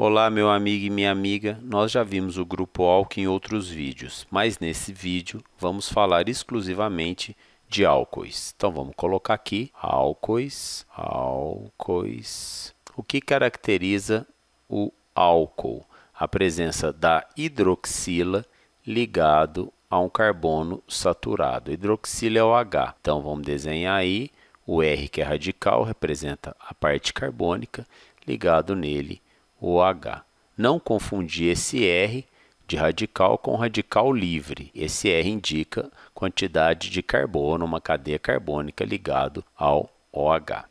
Olá, meu amigo e minha amiga. Nós já vimos o grupo álcool em outros vídeos, mas nesse vídeo vamos falar exclusivamente de álcoois. Então vamos colocar aqui álcoois, álcoois. O que caracteriza o álcool? A presença da hidroxila ligado a um carbono saturado. Hidroxila é o H. Então vamos desenhar aí o R que é radical, representa a parte carbônica, ligado nele H. Não confundir esse R de radical com radical livre. Esse R indica quantidade de carbono, uma cadeia carbônica ligado ao OH.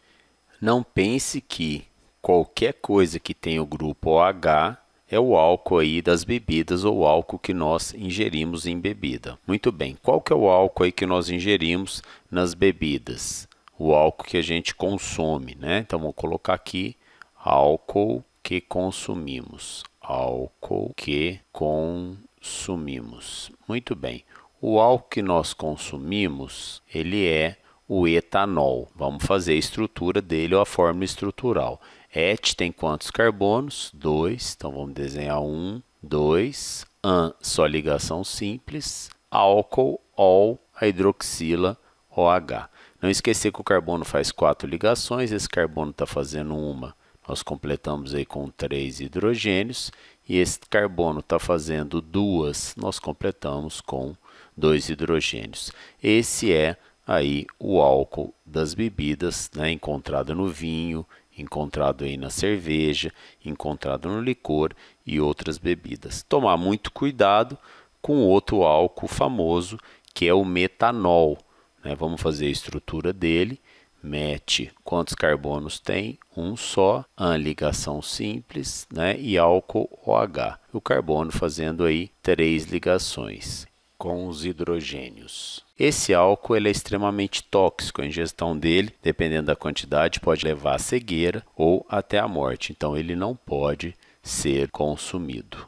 Não pense que qualquer coisa que tenha o grupo OH é o álcool aí das bebidas ou o álcool que nós ingerimos em bebida. Muito bem, qual que é o álcool aí que nós ingerimos nas bebidas? O álcool que a gente consome, né? Então, vou colocar aqui álcool que consumimos. Álcool que consumimos. Muito bem. O álcool que nós consumimos, ele é o etanol. Vamos fazer a estrutura dele ou a forma estrutural. Et tem quantos carbonos? Dois. Então vamos desenhar um, dois. An, só ligação simples. Álcool, ol, a hidroxila, OH. Não esquecer que o carbono faz quatro ligações, esse carbono está fazendo uma. Nós completamos aí com três hidrogênios e esse carbono está fazendo duas, nós completamos com dois hidrogênios. Esse é aí o álcool das bebidas, né, encontrado no vinho, encontrado aí na cerveja, encontrado no licor e outras bebidas. Tomar muito cuidado com outro álcool famoso que é o metanol. Né? Vamos fazer a estrutura dele mete quantos carbonos tem, um só, a ligação simples, né? E álcool OH. O carbono fazendo aí três ligações com os hidrogênios. Esse álcool ele é extremamente tóxico. A ingestão dele, dependendo da quantidade, pode levar à cegueira ou até à morte. Então ele não pode ser consumido.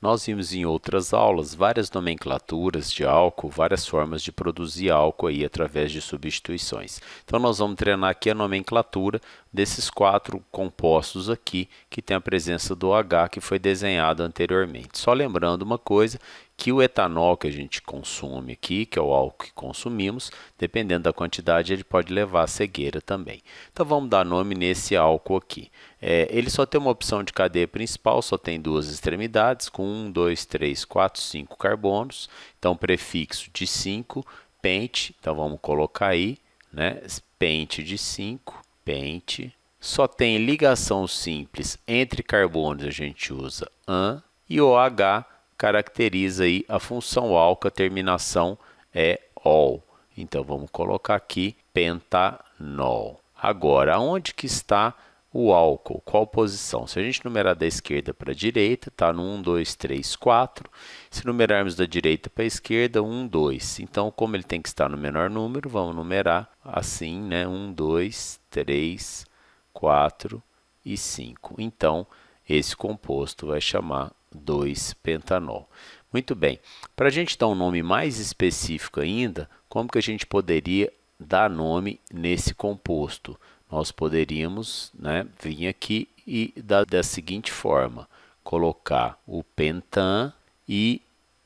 Nós vimos em outras aulas várias nomenclaturas de álcool, várias formas de produzir álcool aí através de substituições. Então, nós vamos treinar aqui a nomenclatura desses quatro compostos aqui que tem a presença do H que foi desenhado anteriormente. Só lembrando uma coisa que o etanol que a gente consome aqui, que é o álcool que consumimos, dependendo da quantidade, ele pode levar a cegueira também. Então vamos dar nome nesse álcool aqui. É, ele só tem uma opção de cadeia principal, só tem duas extremidades, com 1, 2, 3, 4, 5 carbonos. Então, prefixo de 5, pente, então vamos colocar aí, né? Pente de 5, pente. Só tem ligação simples entre carbonos, a gente usa AN e OH caracteriza aí a função alca, terminação é ol. Então vamos colocar aqui pentanol. Agora, onde que está o álcool? Qual posição? Se a gente numerar da esquerda para a direita, está no 1, 2, 3, 4. Se numerarmos da direita para a esquerda, 1, 2. Então, como ele tem que estar no menor número, vamos numerar assim, né? 1, 2, 3, 4 e 5. Então, esse composto vai chamar 2-pentanol. Muito bem, para a gente dar um nome mais específico ainda, como que a gente poderia dar nome nesse composto? Nós poderíamos né, vir aqui e dar da seguinte forma, colocar o pentan e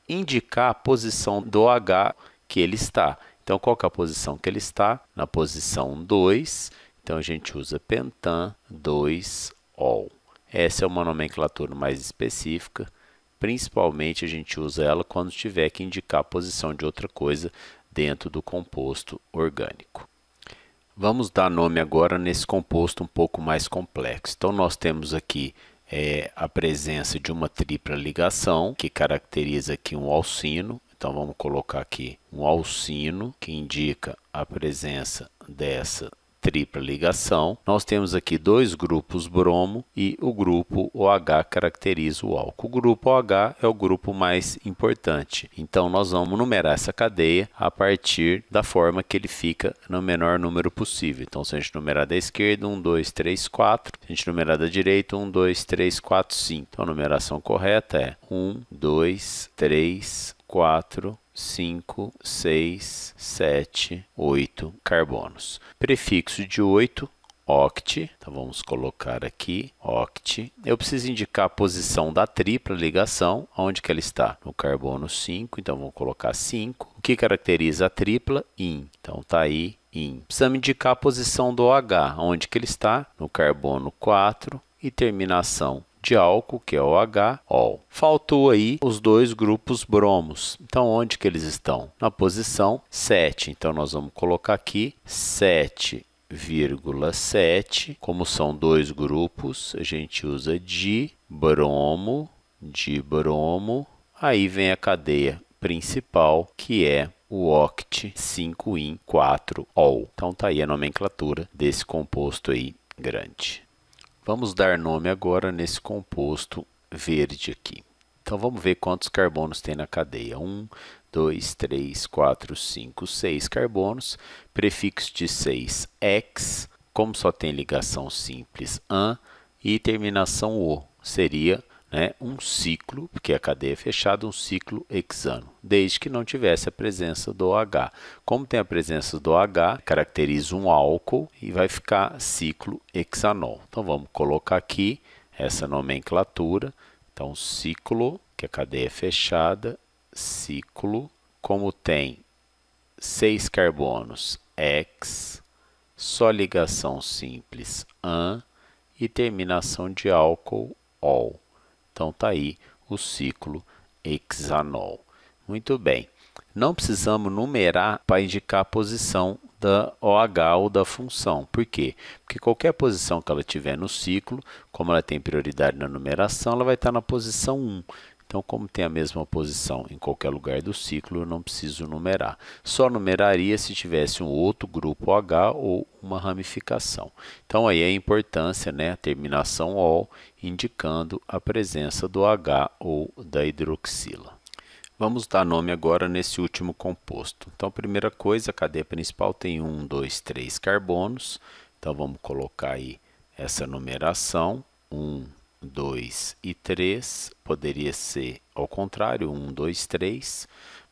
indicar a posição do H que ele está. Então, qual é a posição que ele está? Na posição 2, então a gente usa pentan 2-ol. Essa é uma nomenclatura mais específica, principalmente a gente usa ela quando tiver que indicar a posição de outra coisa dentro do composto orgânico. Vamos dar nome agora nesse composto um pouco mais complexo. Então, nós temos aqui é, a presença de uma tripla ligação, que caracteriza aqui um alcino. Então, vamos colocar aqui um alcino, que indica a presença dessa tripla ligação, nós temos aqui dois grupos bromo e o grupo OH caracteriza o álcool. O grupo OH é o grupo mais importante. Então, nós vamos numerar essa cadeia a partir da forma que ele fica no menor número possível. Então, se a gente numerar da esquerda, 1, 2, 3, 4. Se a gente numerar da direita, 1, 2, 3, 4, 5. Então, a numeração correta é 1, 2, 3, 4. 4, 5, 6, 7, 8 carbonos. Prefixo de 8 oct, então vamos colocar aqui oct. Eu preciso indicar a posição da tripla ligação, onde que ela está? No carbono 5, então vamos colocar 5. O que caracteriza a tripla? In. Então está aí in. Precisamos indicar a posição do OH, onde que ele está? No carbono 4 e terminação de álcool, que é OH, ol. Faltou aí os dois grupos bromos. Então, onde que eles estão? Na posição 7. Então, nós vamos colocar aqui 7 7,7. Como são dois grupos, a gente usa de bromo, de bromo. Aí vem a cadeia principal, que é o oct 5-in-4-ol. Então tá aí a nomenclatura desse composto aí grande. Vamos dar nome agora nesse composto verde aqui. Então, vamos ver quantos carbonos tem na cadeia. 1, 2, 3, 4, 5, 6 carbonos. Prefixo de 6, X. Como só tem ligação simples, an. E terminação o, seria né, um ciclo, porque a cadeia é fechada, um ciclo hexano, desde que não tivesse a presença do OH. Como tem a presença do OH, caracteriza um álcool e vai ficar ciclo hexanol. Então vamos colocar aqui essa nomenclatura. Então ciclo, que a cadeia é fechada, ciclo, como tem seis carbonos, hex, só ligação simples, an, e terminação de álcool, ol. Então tá aí o ciclo hexanol. Muito bem. Não precisamos numerar para indicar a posição da OH ou da função. Por quê? Porque qualquer posição que ela tiver no ciclo, como ela tem prioridade na numeração, ela vai estar na posição 1. Então, como tem a mesma posição em qualquer lugar do ciclo, eu não preciso numerar. Só numeraria se tivesse um outro grupo H ou uma ramificação. Então, aí é a importância, né, a terminação OL, indicando a presença do H ou da hidroxila. Vamos dar nome agora nesse último composto. Então, primeira coisa, a cadeia principal tem 1, 2, 3 carbonos. Então, vamos colocar aí essa numeração. 1, 2 e 3, poderia ser ao contrário, 1, 2, 3.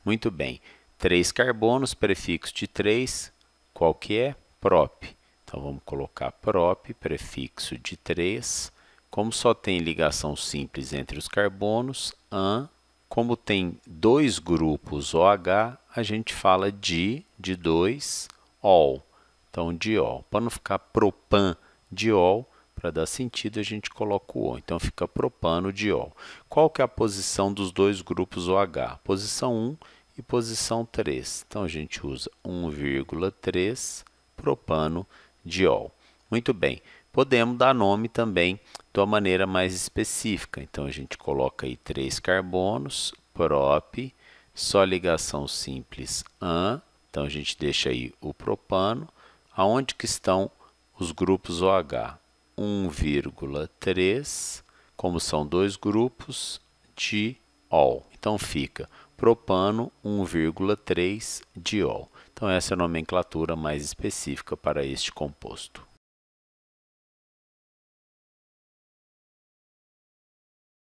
Muito bem, 3 carbonos, prefixo de 3, qual que é? Prop. Então vamos colocar prop, prefixo de 3. Como só tem ligação simples entre os carbonos, an. Como tem dois grupos OH, a gente fala de, de 2, ol. Então, diol. Para não ficar propan, diol, para dar sentido, a gente coloca o O. Então, fica propano de O. Qual que é a posição dos dois grupos OH? Posição 1 e posição 3. Então, a gente usa 1,3 propano de O. Muito bem. Podemos dar nome também de uma maneira mais específica. Então, a gente coloca aí três carbonos, prop, só ligação simples AN. Então, a gente deixa aí o propano. Aonde que estão os grupos OH? 1,3, como são dois grupos, diol. Então fica propano 1,3 diol. Então essa é a nomenclatura mais específica para este composto.